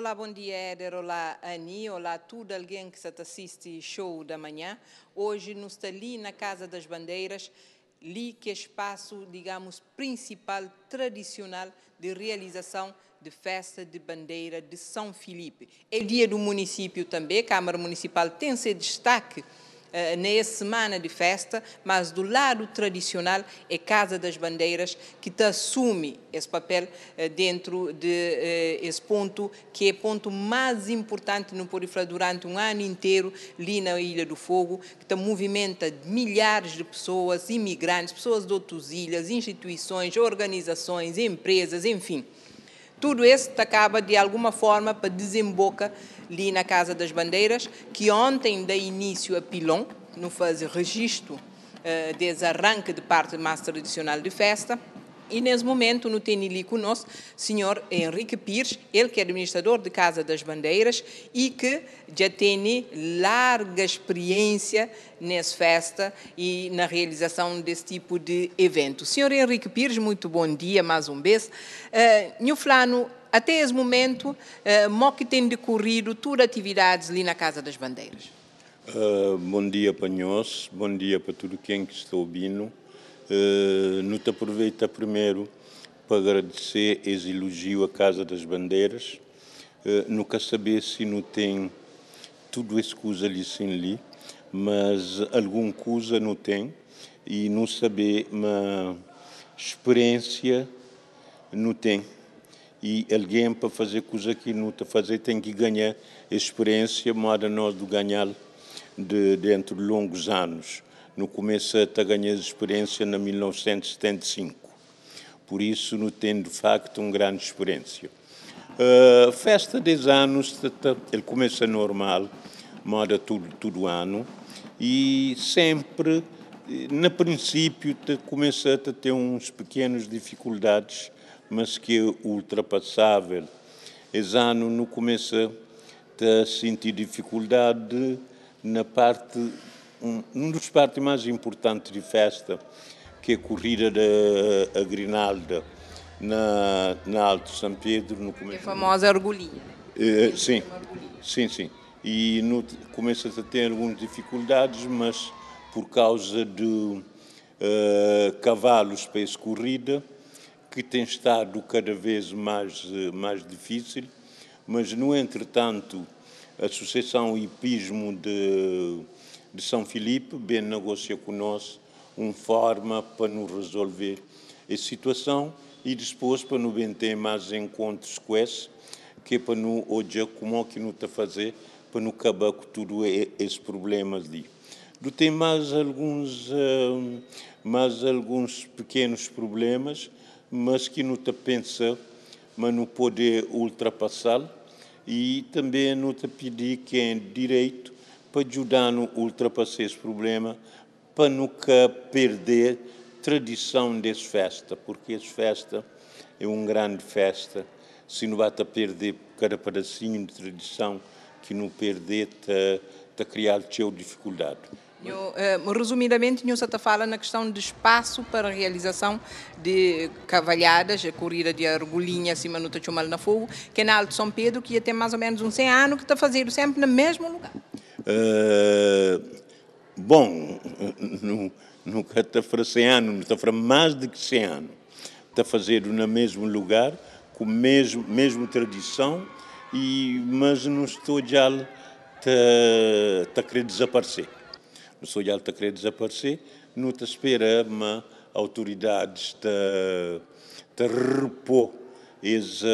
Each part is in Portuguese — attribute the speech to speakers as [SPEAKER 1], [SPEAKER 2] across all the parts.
[SPEAKER 1] Olá, bom dia, Éder. Olá, Ani. Olá, tudo alguém que se assiste show da manhã. Hoje nos está ali na Casa das Bandeiras, ali que é espaço, digamos, principal, tradicional de realização de festa de bandeira de São Filipe. É dia do município também. A Câmara Municipal tem seu destaque eh, na semana de festa, mas do lado tradicional é Casa das Bandeiras que assume esse papel eh, dentro de eh, esse ponto que é ponto mais importante no Porifra durante um ano inteiro ali na Ilha do Fogo, que movimenta milhares de pessoas, imigrantes, pessoas de outras ilhas, instituições, organizações, empresas, enfim. Tudo isso acaba, de alguma forma, para desemboca ali na Casa das Bandeiras, que ontem dá início a pilão, não faz registro uh, eh, desse arranque de parte mais tradicional de festa. E nesse momento no tem ali conosco o senhor Henrique Pires, ele que é administrador de Casa das Bandeiras e que já tem larga experiência nessa festa e na realização desse tipo de evento. Senhor Henrique Pires, muito bom dia mais um beijo. Uh, Flano, até esse momento, uh, mo que tem decorrido tudo atividades ali na Casa das Bandeiras?
[SPEAKER 2] Uh, bom dia para nós, bom dia para tudo quem que está ouvindo. Eh, no te aproveita primeiro para agradecer esse elogio à Casa das Bandeiras. Uh, nunca saber se não tem tudo esse coisa ali sem ali, mas alguma coisa não tem e não saber uma experiência não tem e alguém para fazer coisa que não está fazer tem que ganhar experiência, a nós do ganhar de dentro de longos anos. No começo, até ganhei experiência em 1975. Por isso, não tenho, de facto, uma grande experiência. Uh, festa dos anos, ele começa normal, mora tudo, o ano, e sempre, no princípio, começa a ter uns pequenas dificuldades, mas que é ultrapassável. Esse ano não começa a sentir dificuldade na parte um, um dos partes mais importantes de festa, que é a corrida da Grinalda na, na Alto São Pedro. No é começo, a famosa é orgulhinha. Uh, sim, sim, sim. E no, começas a ter algumas dificuldades, mas por causa de uh, cavalos para essa corrida, que tem estado cada vez mais, uh, mais difícil, mas no entretanto, a Associação Hipismo de de São Filipe bem negocia conosco uma forma para nos resolver a situação e depois para nos bem ter mais encontros com esse, que é para nos hoje como é que nos está a fazer para nos acabar com tudo esse problema ali. Do tem mais alguns, hum, mais alguns pequenos problemas, mas que não a pensar mas não ultrapassá ultrapassar. E também não te pedir que é direito para ajudar a ultrapassar esse problema, para nunca perder tradição dessa festa, porque essa festa é uma grande festa. Se não vai perder cada pedacinho de tradição que não perder, está tá, tá criar teu dificuldade.
[SPEAKER 1] Eu, eh, resumidamente, Nilson está fala na questão de espaço para a realização de cavalhadas, a corrida de argolinha acima no Tachumal na Fogo, que é na Alto São Pedro, que ia ter mais ou menos uns 100 anos, que está fazendo sempre no mesmo lugar.
[SPEAKER 2] Eh, bom, no, no está 100 anos, no catafra mais de 100 anos. Está fazendo no mesmo lugar, com a mesmo, mesma tradição, e, mas não estou já está a querer desaparecer. Não estou já está a querer desaparecer, não está espera, uma autoridades está a repor essa,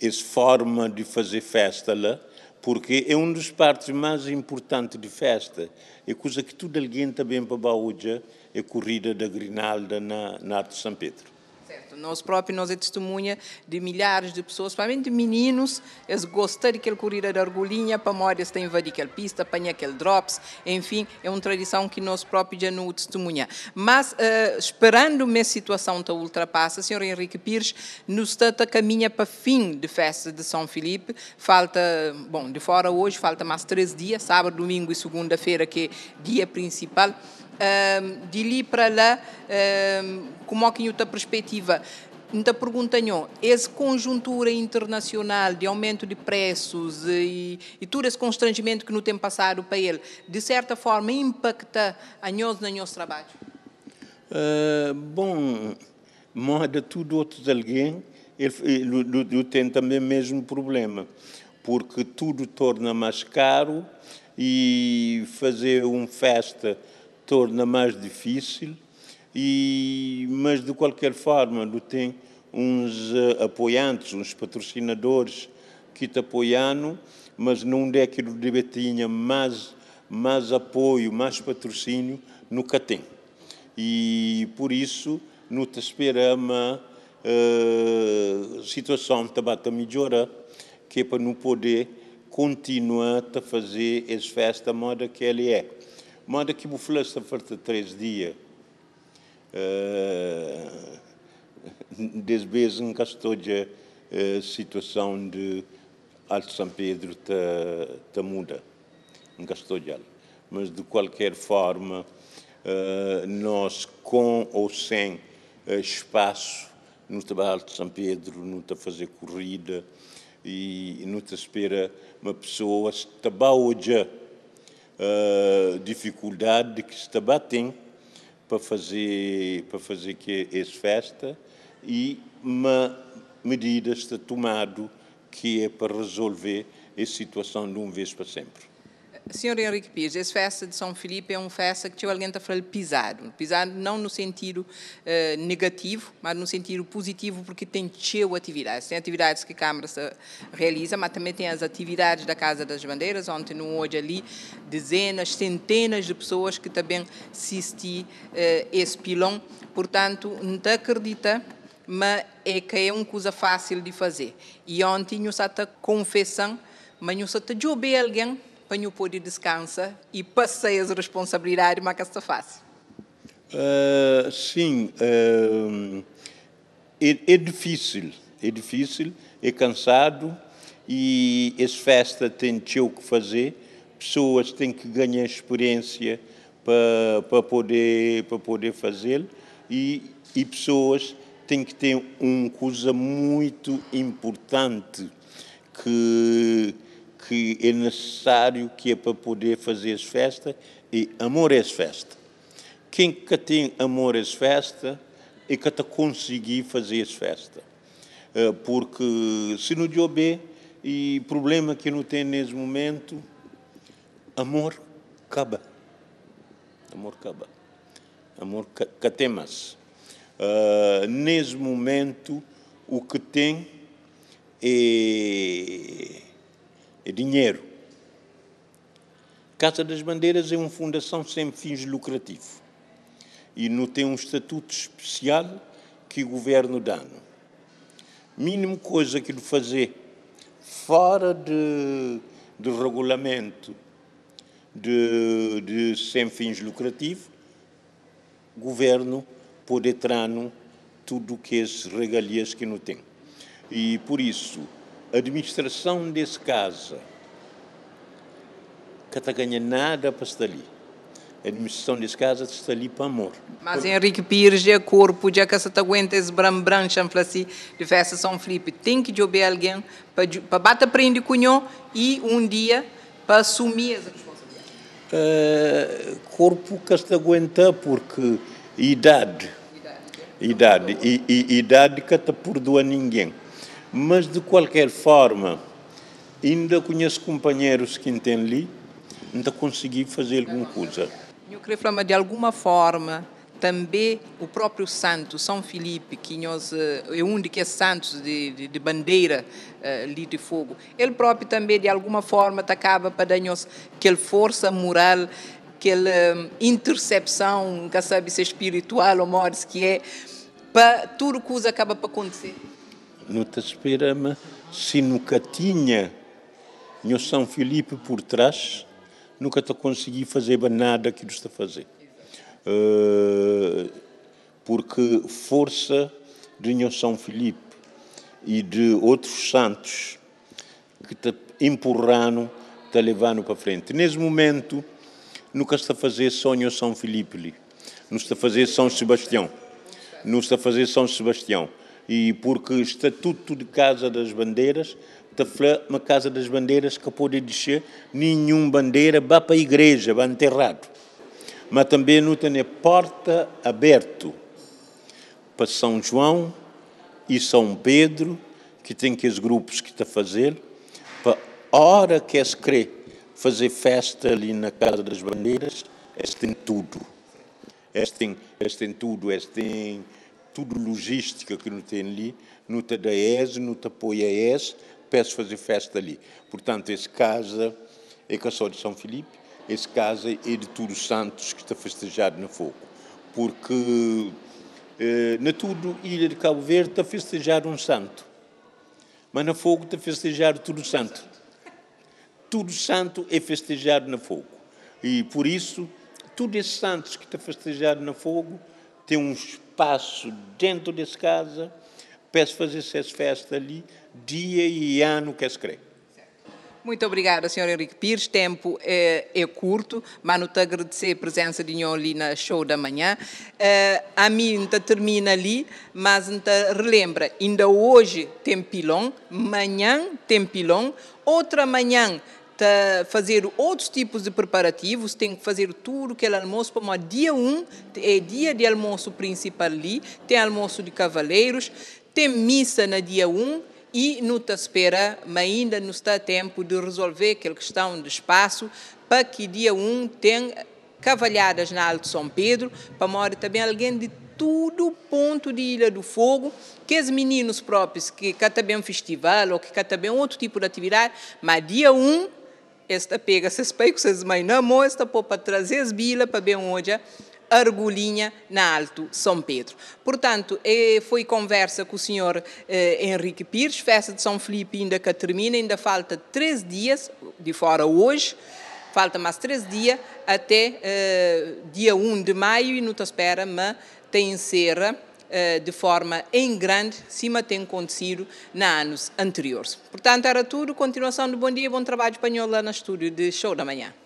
[SPEAKER 2] essa forma de fazer festa lá porque é um dos partes mais importantes de festa. É coisa que tudo alguém também para Baúja, é corrida da Grinalda na, na Arte de São Pedro.
[SPEAKER 1] Certo. Nós próprios, nós é testemunha de milhares de pessoas, principalmente meninos, eles gostam daquele corrida da argolinha, para modas tem invadir aquela pista, apanhar aquele drops, enfim, é uma tradição que nós próprios já não testemunha. Mas, uh, esperando me a situação da ultrapassa, Sr. Henrique Pires nos está caminha para fim de festa de São Filipe, falta, bom, de fora hoje, falta mais três dias, sábado, domingo e segunda-feira, que é dia principal, de ali para lá, em outra perspectiva. Então perguntam, essa conjuntura internacional de aumento de preços e, e todo esse constrangimento que não tem passado para ele, de certa forma impacta a nós no nosso trabalho?
[SPEAKER 2] Uh, bom, mas de tudo outros alguém, ele, ele, ele, tem também o mesmo problema, porque tudo torna mais caro e fazer uma festa torna mais difícil, e, mas de qualquer forma, tu tem uns eh, apoiantes, uns patrocinadores que te apoiam, mas não é que o tinha mais, mais apoio, mais patrocínio, nunca tem. E por isso, não te esperamos eh, a uh, situação também a melhorar, que é para não poder continuar a fazer festas festa moda que ele é manda camuflar-se farta três dias. Uh, ah, desbezem que toda a ah, situação de Alto São Pedro está tá muda. Nunca estou Mas, de qualquer forma, uh, nós, com ou sem uh, espaço, no trabalho de São Pedro, não está a fazer corrida e não te a esperar uma pessoa, está a uh, dificuldade que se debatem para fazer, para fazer que essa festa e uma medida está tomado que é para resolver essa situação de uma vez para sempre.
[SPEAKER 1] Senhor Henrique Pires, esse festa de São Filipe é um festa que eu alguém está falar pisado. Pisado não no sentido uh, negativo, mas no sentido positivo, porque tem cheio atividades. Tem atividades que a Câmara realiza, mas também tem as atividades da Casa das Bandeiras, ontem, não hoje ali dezenas, centenas de pessoas que também assistiram uh, eh, esse pilão. Portanto, não acredita mas é que é uma coisa fácil de fazer. E ontem eu só confessando, mas eu só te alguém para o pôr e descansa e passei as responsabilidades mas que se faz.
[SPEAKER 2] Uh, sim, uh, é, é, difícil, é difícil, é cansado e essa festa tem o que fazer, pessoas têm que ganhar experiência para, para poder, para poder fazê-lo e, e pessoas têm que ter uma coisa muito importante que que é necessário que é para poder fazer as festa e amor é festa. Quem que tem amor é festa é que está conseguir fazer as festa. Eh, porque se não de houver e problema que não tem nesse momento, amor acaba. Amor acaba. Amor que tem mais. Uh, nesse momento, o que tem é é dinheiro. Casa das Bandeiras é uma fundação sem fins lucrativos e não tem um estatuto especial que o governo dá. Mínimo coisa que ele fazer fora de, de regulamento de, de sem fins lucrativos, o governo pode entrar tudo que esses regalias que não tem. E por isso, administração desse casa, tá ganha nada para estar ali. A administração desse casa é está ali para amor.
[SPEAKER 1] Mas Henrique Pires é corpo, já que você tá aguentando esse bram branco, assim, de festa São Felipe, tem que jogar alguém para bater prende cunhão e um dia para assumir essa responsabilidade.
[SPEAKER 2] Uh, corpo que está aguentando porque idade, idade, idade, idade que está por doar ninguém. Mas, de qualquer forma, ainda conheço companheiros que entendem ali, ainda consegui fazer alguma coisa.
[SPEAKER 1] Eu queria falar, de alguma forma, também o próprio santo, São Filipe, que nós, eh, é um de que é santos de, de, de bandeira eh, ali de fogo, ele próprio também, de alguma forma, acaba para dar nós aquela força moral, aquela eh, intercepção, que sabe se é espiritual ou morte que é, para tudo que acaba para acontecer
[SPEAKER 2] no mas se nunca tinha meu São Filipe por trás, nunca te consegui fazer nada que está a fazer. Uh, porque força de Nho São Filipe e de outros santos que te empurraram, te levaram para frente. Nesse momento, nunca está a fazer Nho São Filipe, não está a fazer São Sebastião, não está a fazer São Sebastião e porque o Estatuto de Casa das Bandeiras Taflã, uma Casa das Bandeiras que pode descer nenhum bandeira vá para a igreja, vá enterrado. Mas também não tem porta aberta para São João e São Pedro, que tem que os grupos que está a fazer, para a hora que se crê fazer festa ali na Casa das Bandeiras, eles têm tudo. Eles têm, eles têm tudo, eles têm tudo logística que não tem ali, não te dá ES, não te apoia ES, peço fazer festa ali. Portanto, esse casa é que é só de São Filipe, esse casa é de todos os santos que está festejado no fogo. Porque, eh, na tudo, Ilha de Cabo Verde está festejar um santo, mas na fogo está festejar tudo santo. Tudo santo é festejado na fogo. E, por isso, todos esses santos que está festejado na fogo tem uns passo dentro desse casa, peço fazer essas festas ali, dia e ano que se crê.
[SPEAKER 1] Muito obrigada, Sr. Henrique Pires. Tempo é, é curto, mas não te agradecer a presença de nós ali na show da manhã. É, a mim não termina ali, mas não relembra, ainda hoje tem pilão, amanhã tem pilão, outra manhã tá fazer outros tipos de preparativos, tem que fazer tudo que é almoço para dia 1, um, é dia de almoço principal ali, tem almoço de cavaleiros, tem missa na dia 1 um, e não está espera, mas ainda não está tempo de resolver aquela questão de espaço para que dia 1 um tenha cavalhadas na Alto São Pedro, para morar também alguém de tudo ponto de Ilha do Fogo, que os meninos próprios, que cá também um festival ou que cá também um outro tipo de atividade, mas dia 1 um, esta pega se espelho, se esmainamo, esta popa trazer as bilas para bem onde argolinha na Alto São Pedro. Portanto, eh, foi conversa com o senhor eh, Henrique Pires, festa de São Felipe ainda que termina, ainda falta três dias, de fora hoje, falta mais três dias, até eh, dia 1 de maio, e não te espera, mas tem encerra eh, de forma em grande, cima tem acontecido na anos anteriores. Portanto, era tudo. Continuação do Bom Dia, bom trabalho espanhol lá no estúdio de Show da Manhã.